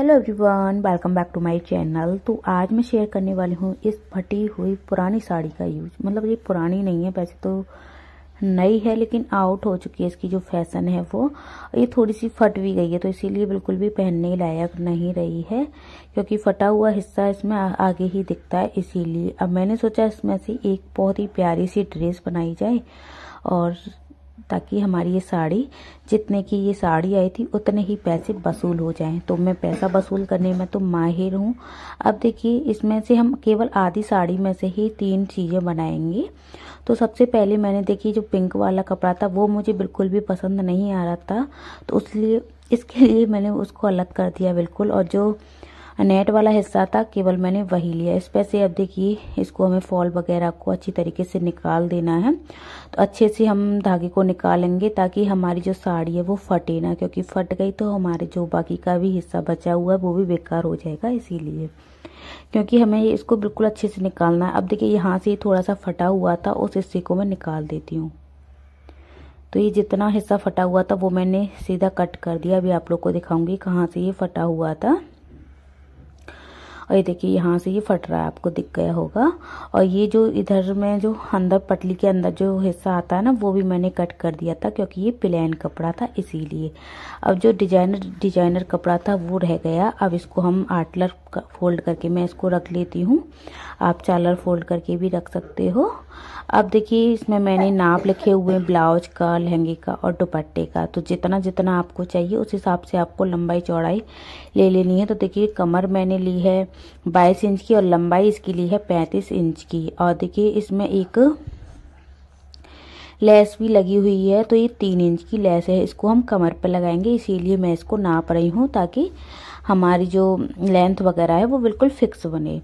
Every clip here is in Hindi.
hello everyone welcome back to my channel तो आज मैं शेयर करने वाली हूँ इस फटी हुई पुरानी साड़ी का यूज मतलब ये पुरानी नहीं है वैसे तो नई है लेकिन आउट हो चुकी है इसकी जो फैशन है वो ये थोड़ी सी फट भी गई है तो इसीलिए बिल्कुल भी पहनने लायक नहीं रही है क्योंकि फटा हुआ हिस्सा इसमें आगे ही दिखता है इसीलिए अब मैंने सोचा इसमें से एक बहुत ही प्यारी सी ड्रेस बनाई जाए और ताकि हमारी ये साड़ी जितने की ये साड़ी आई थी उतने ही पैसे वसूल हो जाएं तो मैं पैसा वसूल करने में तो माहिर हूँ अब देखिए इसमें से हम केवल आधी साड़ी में से ही तीन चीज़ें बनाएंगे तो सबसे पहले मैंने देखी जो पिंक वाला कपड़ा था वो मुझे बिल्कुल भी पसंद नहीं आ रहा था तो इसलिए इसके लिए मैंने उसको अलग कर दिया बिल्कुल और जो नेट वाला हिस्सा था केवल मैंने वही लिया इस पर से अब देखिए इसको हमें फॉल वगैरह को अच्छी तरीके से निकाल देना है तो अच्छे से हम धागे को निकालेंगे ताकि हमारी जो साड़ी है वो फटे ना क्योंकि फट गई तो हमारे जो बाकी का भी हिस्सा बचा हुआ है वो भी बेकार हो जाएगा इसीलिए क्योंकि हमें इसको बिल्कुल अच्छे से निकालना है अब देखिए यहाँ से थोड़ा सा फटा हुआ था उस हिस्से को मैं निकाल देती हूँ तो ये जितना हिस्सा फटा हुआ था वो मैंने सीधा कट कर दिया अभी आप लोग को दिखाऊंगी कहाँ से ये फटा हुआ था और ये देखिए यहाँ से ये फट रहा है आपको दिख गया होगा और ये जो इधर में जो अंदर पटली के अंदर जो हिस्सा आता है ना वो भी मैंने कट कर दिया था क्योंकि ये प्लेन कपड़ा था इसीलिए अब जो डिजाइनर डिजाइनर कपड़ा था वो रह गया अब इसको हम आटलर फोल्ड करके मैं इसको रख लेती हूँ आप चालर फोल्ड करके भी रख सकते हो अब देखिए इसमें मैंने नाप लिखे हुए हैं ब्लाउज का लहंगे का और दुपट्टे का तो जितना जितना आपको चाहिए उस हिसाब से आपको लंबाई चौड़ाई ले लेनी है तो देखिए कमर मैंने ली है 22 इंच की और लंबाई इसकी ली है 35 इंच की और देखिए इसमें एक लेस भी लगी हुई है तो ये तीन इंच की लेस है इसको हम कमर पर लगाएंगे इसीलिए मैं इसको नाप रही हूँ ताकि हमारी जो लेंथ वगैरह है वो बिल्कुल फिक्स बने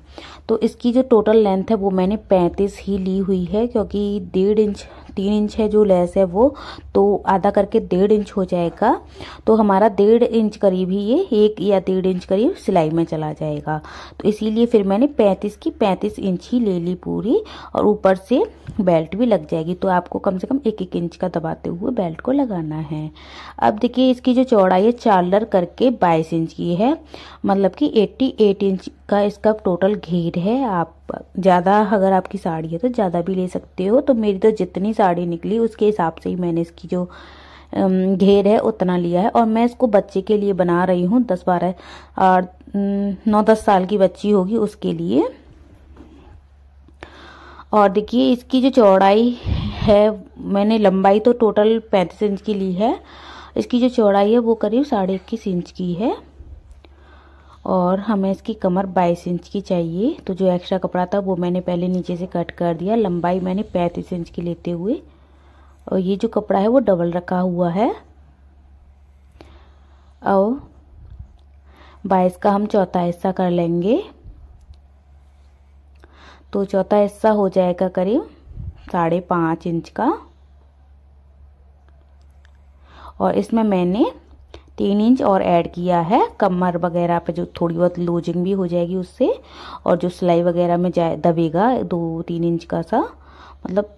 तो इसकी जो टोटल लेंथ है वो मैंने पैंतीस ही ली हुई है क्योंकि डेढ़ इंच तीन इंच है जो लेस है वो तो आधा करके डेढ़ इंच हो जाएगा तो हमारा डेढ़ इंच करीब ही ये एक या डेढ़ इंच करीब सिलाई में चला जाएगा तो इसीलिए फिर मैंने पैंतीस की पैंतीस इंच ही ले ली पूरी और ऊपर से बेल्ट भी लग जाएगी तो आपको कम से कम एक एक इंच का दबाते हुए बेल्ट को लगाना है अब देखिए इसकी जो चौड़ाई है चार्लर करके बाईस इंच की है मतलब कि एट्टी एट इंच का इसका टोटल घेर है आप ज़्यादा अगर आपकी साड़ी है तो ज़्यादा भी ले सकते हो तो मेरी तो जितनी साड़ी निकली उसके हिसाब से ही मैंने इसकी जो घेर है उतना लिया है और मैं इसको बच्चे के लिए बना रही हूँ दस बारह और नौ दस साल की बच्ची होगी उसके लिए और देखिए इसकी जो चौड़ाई है मैंने लंबाई तो टोटल पैंतीस इंच की ली है इसकी जो चौड़ाई है वो करीब साढ़े इक्कीस इंच की है और हमें इसकी कमर बाईस इंच की चाहिए तो जो एक्स्ट्रा कपड़ा था वो मैंने पहले नीचे से कट कर दिया लंबाई मैंने पैंतीस इंच की लेते हुए और ये जो कपड़ा है वो डबल रखा हुआ है और बाईस का हम चौथा हिस्सा कर लेंगे तो चौथा हिस्सा हो जाएगा करीब साढ़े पाँच इंच का और इसमें मैंने तीन इंच और ऐड किया है कमर वगैरह पे जो थोड़ी बहुत लूजिंग भी हो जाएगी उससे और जो सिलाई वगैरह में जाए दबेगा दो तीन इंच का सा मतलब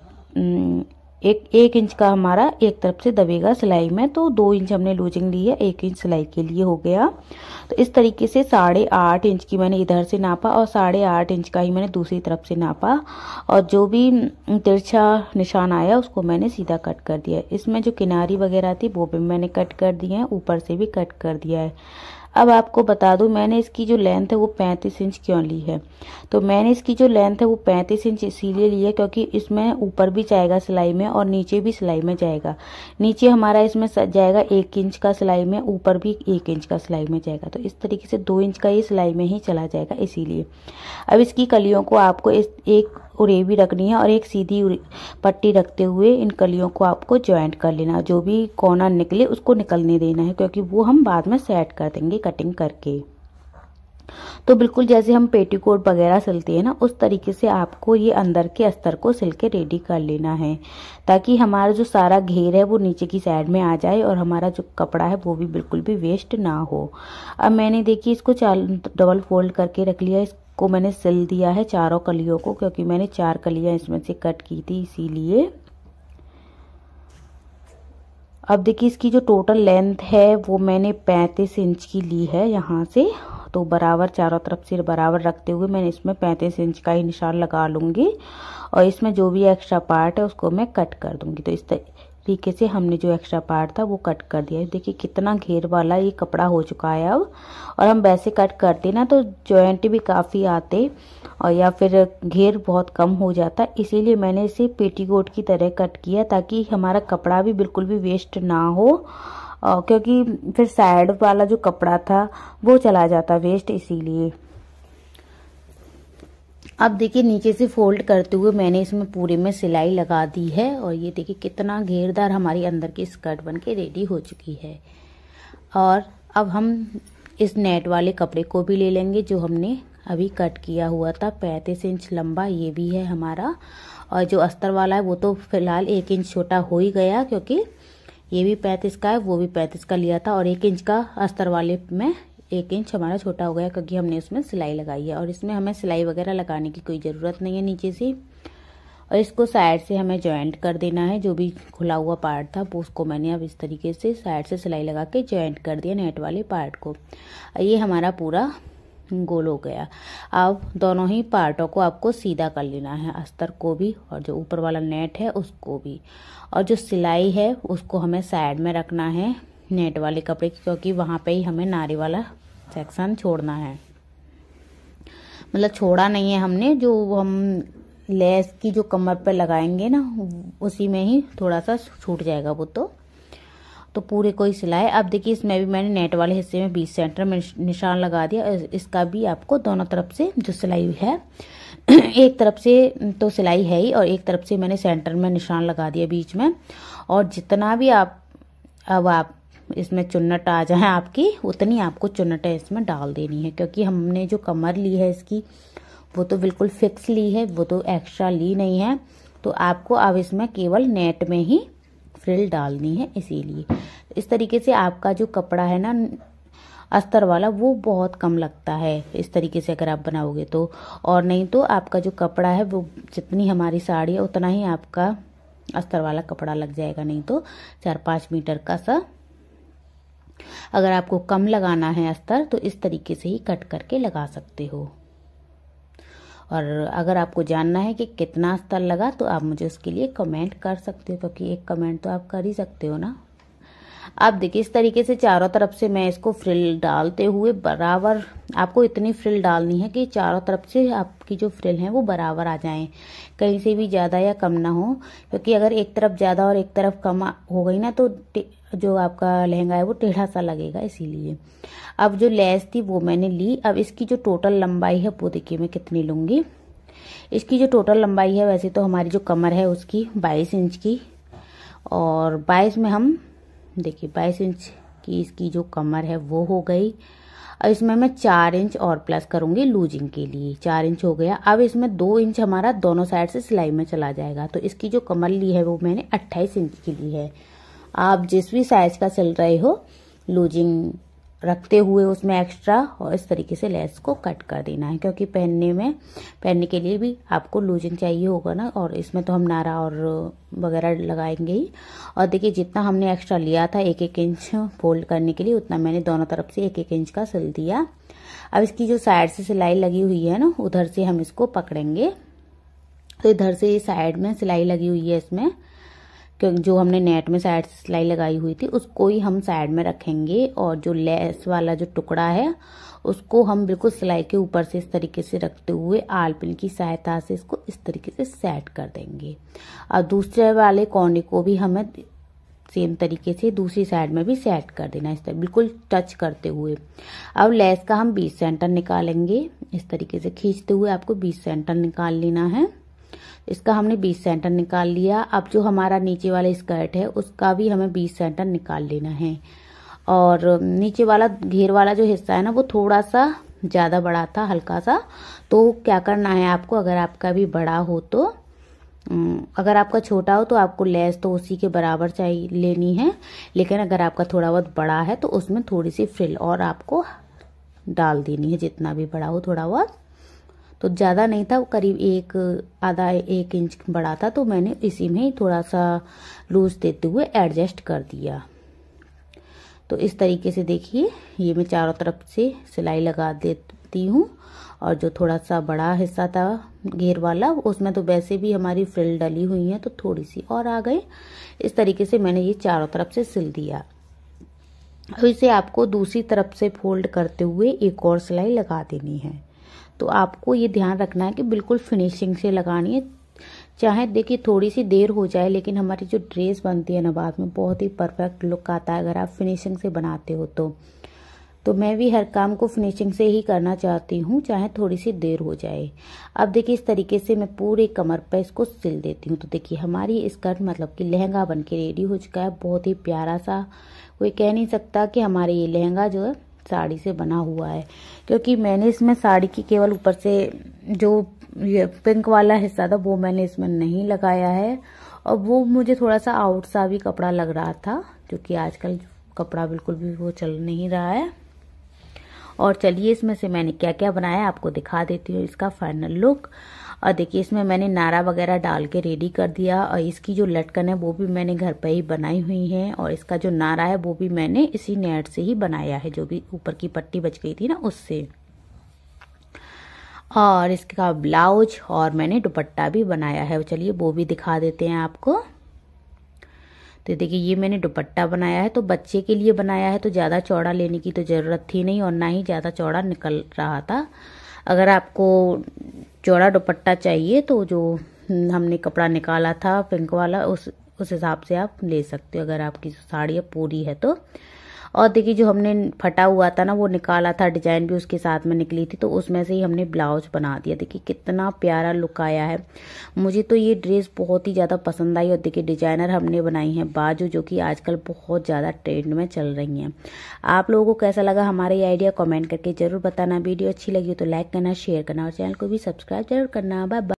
एक एक इंच का हमारा एक तरफ से दबेगा सिलाई में तो दो इंच हमने लूजिंग ली है एक इंच सिलाई के लिए हो गया तो इस तरीके से साढ़े आठ इंच की मैंने इधर से नापा और साढ़े आठ इंच का ही मैंने दूसरी तरफ से नापा और जो भी तिरछा निशान आया उसको मैंने सीधा कट कर दिया इसमें जो किनारी वगैरह थी वो भी मैंने कट कर दिए है ऊपर से भी कट कर दिया है अब आपको बता दूं मैंने इसकी जो लेंथ है वो पैंतीस इंच क्यों ली है तो मैंने इसकी जो लेंथ है वो पैंतीस इंच इसीलिए ली है क्योंकि इसमें ऊपर भी जाएगा सिलाई में और नीचे भी सिलाई में जाएगा नीचे हमारा इसमें जाएगा एक इंच का सिलाई में ऊपर भी एक इंच का सिलाई में जाएगा तो इस तरीके से दो इंच का ये सिलाई में ही चला जाएगा इसीलिए अब इसकी कलियों को आपको इस एक उरेवी रखनी है और एक सीधी पट्टी रखते हुए इन कलियों को आपको ज्वाइंट कर लेना जो भी कोना निकले उसको निकलने देना है क्योंकि वो हम बाद में सेट कर देंगे कटिंग करके तो बिल्कुल जैसे हम पेटीकोट वगैरह सिलते हैं ना उस तरीके से आपको ये अंदर के अस्तर को सिल के रेडी कर लेना है ताकि हमारा जो सारा घेर है वो नीचे की साइड में आ जाए और हमारा जो कपड़ा है वो भी बिल्कुल भी वेस्ट ना हो अब मैंने देखिए इसको चार डबल फोल्ड करके रख लिया इस को मैंने सिल दिया है चारों कलियों को क्योंकि मैंने चार कलियां इसमें से कट की थी इसीलिए अब देखिए इसकी जो टोटल लेंथ है वो मैंने 35 इंच की ली है यहाँ से तो बराबर चारों तरफ से बराबर रखते हुए मैंने इसमें 35 इंच का ही निशान लगा लूँगी और इसमें जो भी एक्स्ट्रा पार्ट है उसको मैं कट कर दूँगी तो इस तरीके से हमने जो एक्स्ट्रा पार्ट था वो कट कर दिया देखिए कितना घेर वाला ये कपड़ा हो चुका है अब और हम वैसे कट करते ना तो जॉइंट भी काफ़ी आते और या फिर घेर बहुत कम हो जाता इसीलिए मैंने इसे पेटीकोट की तरह कट किया ताकि हमारा कपड़ा भी बिल्कुल भी वेस्ट ना हो क्योंकि फिर साइड वाला जो कपड़ा था वो चला जाता वेस्ट इसीलिए अब देखिए नीचे से फोल्ड करते हुए मैंने इसमें पूरे में सिलाई लगा दी है और ये देखिए कितना घेरदार हमारी अंदर की स्कर्ट बन के रेडी हो चुकी है और अब हम इस नेट वाले कपड़े को भी ले लेंगे जो हमने अभी कट किया हुआ था पैंतीस इंच लंबा ये भी है हमारा और जो अस्तर वाला है वो तो फिलहाल एक इंच छोटा हो ही गया क्योंकि ये भी पैंतीस का है वो भी पैंतीस का लिया था और एक इंच का अस्तर वाले में एक इंच हमारा छोटा हो गया क्योंकि हमने उसमें सिलाई लगाई है और इसमें हमें सिलाई वगैरह लगाने की कोई ज़रूरत नहीं है नीचे से और इसको साइड से हमें जॉइंट कर देना है जो भी खुला हुआ पार्ट था वो उसको मैंने अब इस तरीके से साइड से सिलाई लगा के जॉइंट कर दिया नेट वाले पार्ट को ये हमारा पूरा गोल हो गया अब दोनों ही पार्टों को आपको सीधा कर लेना है अस्तर को भी और जो ऊपर वाला नेट है उसको भी और जो सिलाई है उसको हमें साइड में रखना है नेट वाले कपड़े की क्योंकि वहाँ पे ही हमें नारी वाला सेक्शन छोड़ना है मतलब छोड़ा नहीं है हमने जो हम लेस की जो कमर पर लगाएंगे ना उसी में ही थोड़ा सा छूट जाएगा वो तो तो पूरे को ही सिलाए अब देखिए इसमें भी मैंने नेट वाले हिस्से में बीस सेंटर में निशान लगा दिया इसका भी आपको दोनों तरफ से जो सिलाई है एक तरफ से तो सिलाई है ही और एक तरफ से मैंने सेंटर में निशान लगा दिया बीच में और जितना भी आप अब आप इसमें चुन्नट आ जाए आपकी उतनी आपको चुन्नटें इसमें डाल देनी है क्योंकि हमने जो कमर ली है इसकी वो तो बिल्कुल फिक्स ली है वो तो एक्स्ट्रा ली नहीं है तो आपको अब इसमें केवल नेट में ही फ्रिल डालनी है इसीलिए इस तरीके से आपका जो कपड़ा है ना अस्तर वाला वो बहुत कम लगता है इस तरीके से अगर आप बनाओगे तो और नहीं तो आपका जो कपड़ा है वो जितनी हमारी साड़ी है उतना ही आपका अस्तर वाला कपड़ा लग जाएगा नहीं तो चार पाँच मीटर का सा अगर आपको कम लगाना है अस्तर तो इस तरीके से ही कट करके लगा सकते हो और अगर आपको जानना है कि कितना अस्तर लगा तो आप मुझे उसके लिए कमेंट कर सकते हो क्योंकि एक कमेंट तो आप कर ही सकते हो ना आप देखिए इस तरीके से चारों तरफ से मैं इसको फ्रिल डालते हुए बराबर आपको इतनी फ्रिल डालनी है कि चारों तरफ से आपकी जो फ्रिल है वो बराबर आ जाए कहीं से भी ज़्यादा या कम ना हो क्योंकि अगर एक तरफ ज़्यादा और एक तरफ कम हो गई ना तो जो आपका लहंगा है वो टेढ़ा सा लगेगा इसीलिए अब जो लेस थी वो मैंने ली अब इसकी जो टोटल लंबाई है वो देखिए मैं कितनी लूँगी इसकी जो टोटल लंबाई है वैसे तो हमारी जो कमर है उसकी बाईस इंच की और बाईस में हम देखिए बाईस इंच की इसकी जो कमर है वो हो गई और इसमें मैं चार इंच और प्लस करूंगी लूजिंग के लिए चार इंच हो गया अब इसमें दो इंच हमारा दोनों साइड से सिलाई में चला जाएगा तो इसकी जो कमर ली है वो मैंने अट्ठाईस इंच की ली है आप जिस भी साइज का सिल रहे हो लूजिंग रखते हुए उसमें एक्स्ट्रा और इस तरीके से लेस को कट कर देना है क्योंकि पहनने में पहनने के लिए भी आपको लूजिंग चाहिए होगा ना और इसमें तो हम नारा और वगैरह लगाएंगे ही और देखिए जितना हमने एक्स्ट्रा लिया था एक एक इंच फोल्ड करने के लिए उतना मैंने दोनों तरफ से एक एक इंच का सिल दिया अब इसकी जो साइड से सिलाई लगी हुई है ना उधर से हम इसको पकड़ेंगे तो इधर से साइड में सिलाई लगी हुई है इसमें जो हमने नेट में साइड सिलाई लगाई हुई थी उसको ही हम साइड में रखेंगे और जो लेस वाला जो टुकड़ा है उसको हम बिल्कुल सिलाई के ऊपर से इस तरीके से रखते हुए आलपिन की सहायता से इसको इस तरीके से सेट कर देंगे और दूसरे वाले कोने को भी हमें सेम तरीके से दूसरी साइड में भी सेट कर देना इस तरह बिल्कुल टच करते हुए अब लेस का हम बीस सेंटर निकालेंगे इस तरीके से खींचते हुए आपको बीस सेंटर निकाल लेना है इसका हमने 20 सेंटर निकाल लिया अब जो हमारा नीचे वाला स्कर्ट है उसका भी हमें 20 सेंटर निकाल लेना है और नीचे वाला घेर वाला जो हिस्सा है ना वो थोड़ा सा ज़्यादा बड़ा था हल्का सा तो क्या करना है आपको अगर आपका भी बड़ा हो तो अगर आपका छोटा हो तो आपको लेस तो उसी के बराबर चाहिए लेनी है लेकिन अगर आपका थोड़ा बहुत बड़ा है तो उसमें थोड़ी सी फ्रिल और आपको डाल देनी है जितना भी बड़ा हो थोड़ा बहुत तो ज़्यादा नहीं था वो करीब एक आधा एक इंच बड़ा था तो मैंने इसी में थोड़ा सा लूज देते हुए एडजस्ट कर दिया तो इस तरीके से देखिए ये मैं चारों तरफ से सिलाई लगा देती हूँ और जो थोड़ा सा बड़ा हिस्सा था घेर वाला उसमें तो वैसे भी हमारी फ्रिल डली हुई है तो थोड़ी सी और आ गई इस तरीके से मैंने ये चारों तरफ से सिल दिया अब इसे आपको दूसरी तरफ से फोल्ड करते हुए एक और सिलाई लगा देनी है तो आपको ये ध्यान रखना है कि बिल्कुल फिनिशिंग से लगानी है चाहे देखिए थोड़ी सी देर हो जाए लेकिन हमारी जो ड्रेस बनती है ना बाद में बहुत ही परफेक्ट लुक आता है अगर आप फिनिशिंग से बनाते हो तो तो मैं भी हर काम को फिनिशिंग से ही करना चाहती हूँ चाहे थोड़ी सी देर हो जाए अब देखिए इस तरीके से मैं पूरे कमर पर इसको सिल देती हूँ तो देखिए हमारी स्कर्ट मतलब कि लहंगा बन के रेडी हो चुका है बहुत ही प्यारा सा कोई कह नहीं सकता कि हमारे ये लहंगा जो है साड़ी से बना हुआ है क्योंकि मैंने इसमें साड़ी की केवल ऊपर से जो ये पिंक वाला हिस्सा था वो मैंने इसमें नहीं लगाया है और वो मुझे थोड़ा सा आउट सा भी कपड़ा लग रहा था जो कि आजकल कपड़ा बिल्कुल भी वो चल नहीं रहा है और चलिए इसमें से मैंने क्या क्या बनाया आपको दिखा देती हूँ इसका फाइनल लुक और देखिए इसमें मैंने नारा वगैरह डाल के रेडी कर दिया और इसकी जो लटकन है वो भी मैंने घर पर ही बनाई हुई है और इसका जो नारा है वो भी मैंने इसी नेट से ही बनाया है जो भी ऊपर की पट्टी बच गई थी ना उससे और इसका ब्लाउज और मैंने दुपट्टा भी बनाया है चलिए वो भी दिखा देते हैं आपको तो देखिए ये मैंने दुपट्टा बनाया है तो बच्चे के लिए बनाया है तो ज़्यादा चौड़ा लेने की तो ज़रूरत थी नहीं और ना ही ज़्यादा चौड़ा निकल रहा था अगर आपको चौड़ा दुपट्टा चाहिए तो जो हमने कपड़ा निकाला था पिंक वाला उस उस हिसाब से आप ले सकते हो अगर आपकी साड़ी पूरी है तो और देखिए जो हमने फटा हुआ था ना वो निकाला था डिजाइन भी उसके साथ में निकली थी तो उसमें से ही हमने ब्लाउज बना दिया देखिए कितना प्यारा लुक आया है मुझे तो ये ड्रेस बहुत ही ज़्यादा पसंद आई और देखिए डिजाइनर हमने बनाई है बाजू जो कि आजकल बहुत ज़्यादा ट्रेंड में चल रही हैं आप लोगों को कैसा लगा हमारे ये आइडिया कॉमेंट करके ज़रूर बताना वीडियो अच्छी लगी तो लाइक करना शेयर करना और चैनल को भी सब्सक्राइब जरूर करना बाय